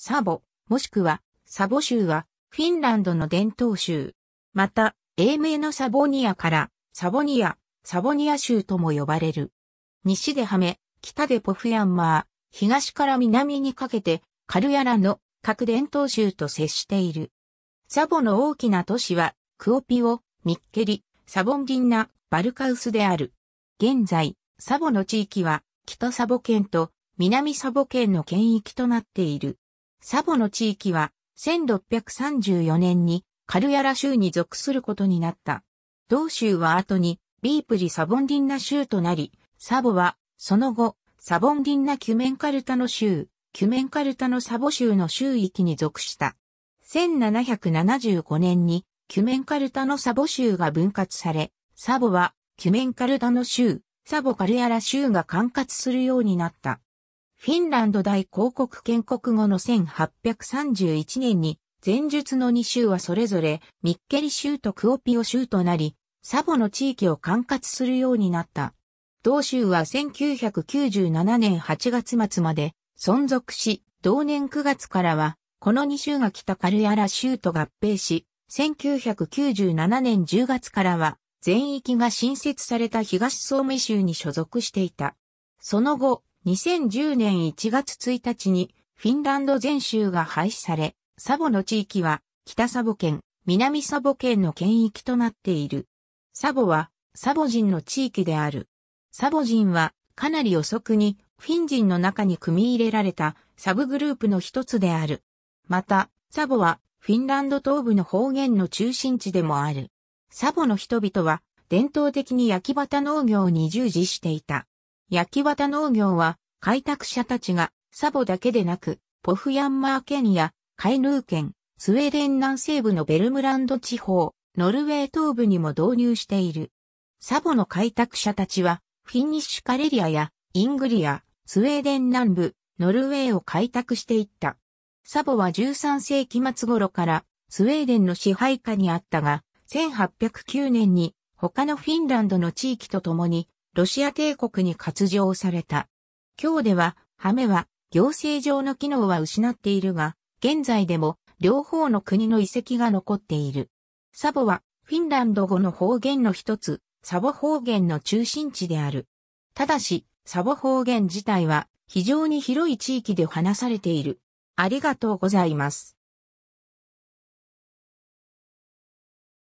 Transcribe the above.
サボ、もしくは、サボ州は、フィンランドの伝統州。また、英名のサボニアから、サボニア、サボニア州とも呼ばれる。西でハメ、北でポフヤンマー、東から南にかけて、カルヤラの各伝統州と接している。サボの大きな都市は、クオピオ、ミッケリ、サボンディンナ、バルカウスである。現在、サボの地域は、北サボ県と南サボ県の県域となっている。サボの地域は1634年にカルヤラ州に属することになった。同州は後にビープリ・サボンディンナ州となり、サボはその後サボンディンナ・キュメンカルタの州、キュメンカルタのサボ州の州域に属した。1775年にキュメンカルタのサボ州が分割され、サボはキュメンカルタの州、サボカルヤラ州が管轄するようになった。フィンランド大広告建国後の1831年に、前述の2州はそれぞれミッケリ州とクオピオ州となり、サボの地域を管轄するようになった。同州は1997年8月末まで存続し、同年9月からは、この2州が北カルヤラ州と合併し、1997年10月からは、全域が新設された東総務州に所属していた。その後、2010年1月1日にフィンランド全州が廃止され、サボの地域は北サボ県、南サボ県の県域となっている。サボはサボ人の地域である。サボ人はかなり遅くにフィン人の中に組み入れられたサブグループの一つである。また、サボはフィンランド東部の方言の中心地でもある。サボの人々は伝統的に焼き畑農業に従事していた。焼き綿農業は、開拓者たちが、サボだけでなく、ポフヤンマー県や、カイヌー県、スウェーデン南西部のベルムランド地方、ノルウェー東部にも導入している。サボの開拓者たちは、フィニッシュカレリアや、イングリア、スウェーデン南部、ノルウェーを開拓していった。サボは13世紀末頃からスウェーデンの支配下にあったが、1809年に他のフィンランドの地域とともにロシア帝国に割譲された。今日では、ハメは行政上の機能は失っているが、現在でも両方の国の遺跡が残っている。サボはフィンランド語の方言の一つ、サボ方言の中心地である。ただし、サボ方言自体は非常に広い地域で話されている。ありがとうございます。